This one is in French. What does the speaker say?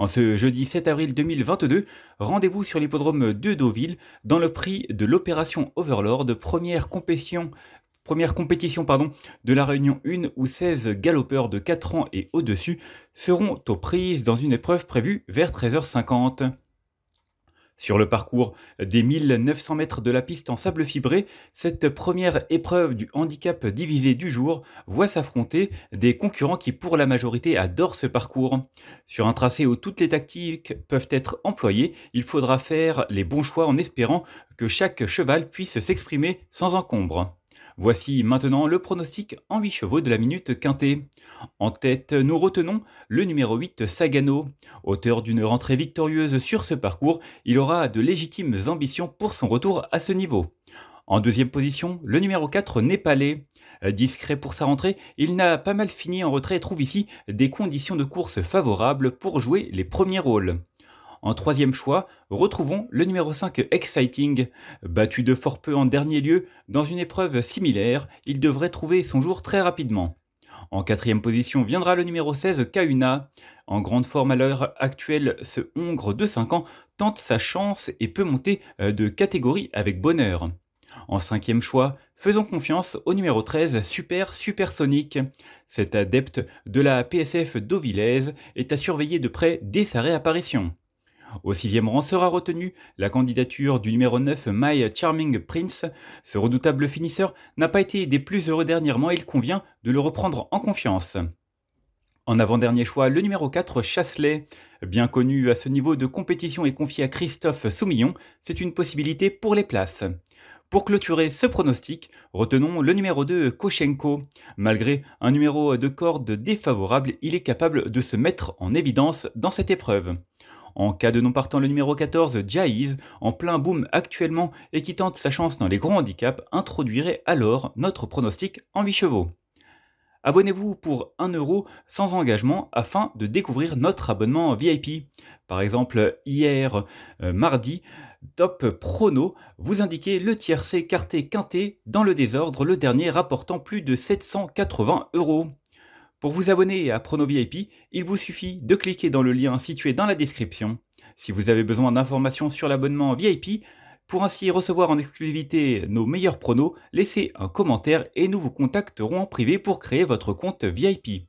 En ce jeudi 7 avril 2022, rendez-vous sur l'hippodrome de Deauville dans le prix de l'opération Overlord, première compétition de la Réunion 1 où 16 galopeurs de 4 ans et au-dessus seront aux prises dans une épreuve prévue vers 13h50. Sur le parcours des 1900 mètres de la piste en sable fibré, cette première épreuve du handicap divisé du jour voit s'affronter des concurrents qui pour la majorité adorent ce parcours. Sur un tracé où toutes les tactiques peuvent être employées, il faudra faire les bons choix en espérant que chaque cheval puisse s'exprimer sans encombre. Voici maintenant le pronostic en 8 chevaux de la minute quintée. En tête, nous retenons le numéro 8 Sagano. Auteur d'une rentrée victorieuse sur ce parcours, il aura de légitimes ambitions pour son retour à ce niveau. En deuxième position, le numéro 4 Népalais. Discret pour sa rentrée, il n'a pas mal fini en retrait et trouve ici des conditions de course favorables pour jouer les premiers rôles. En troisième choix, retrouvons le numéro 5 Exciting. Battu de fort peu en dernier lieu, dans une épreuve similaire, il devrait trouver son jour très rapidement. En quatrième position viendra le numéro 16 Kauna. En grande forme à l'heure actuelle, ce Hongre de 5 ans tente sa chance et peut monter euh, de catégorie avec bonheur. En cinquième choix, faisons confiance au numéro 13 Super Supersonic. Cet adepte de la PSF d'Auvillaise est à surveiller de près dès sa réapparition. Au sixième rang sera retenue la candidature du numéro 9 My Charming Prince. Ce redoutable finisseur n'a pas été des plus heureux dernièrement et il convient de le reprendre en confiance. En avant-dernier choix, le numéro 4, Chasselet. Bien connu à ce niveau de compétition et confié à Christophe Soumillon, c'est une possibilité pour les places. Pour clôturer ce pronostic, retenons le numéro 2, Koshenko. Malgré un numéro de corde défavorable, il est capable de se mettre en évidence dans cette épreuve. En cas de non partant, le numéro 14, Jaiz, en plein boom actuellement et qui tente sa chance dans les grands handicaps, introduirait alors notre pronostic en 8 chevaux. Abonnez-vous pour 1€ euro sans engagement afin de découvrir notre abonnement VIP. Par exemple, hier, euh, mardi, Top Prono vous indiquait le tiercé quarté quinté dans le désordre, le dernier rapportant plus de 780 euros. Pour vous abonner à VIP, il vous suffit de cliquer dans le lien situé dans la description. Si vous avez besoin d'informations sur l'abonnement VIP, pour ainsi recevoir en exclusivité nos meilleurs pronos, laissez un commentaire et nous vous contacterons en privé pour créer votre compte VIP.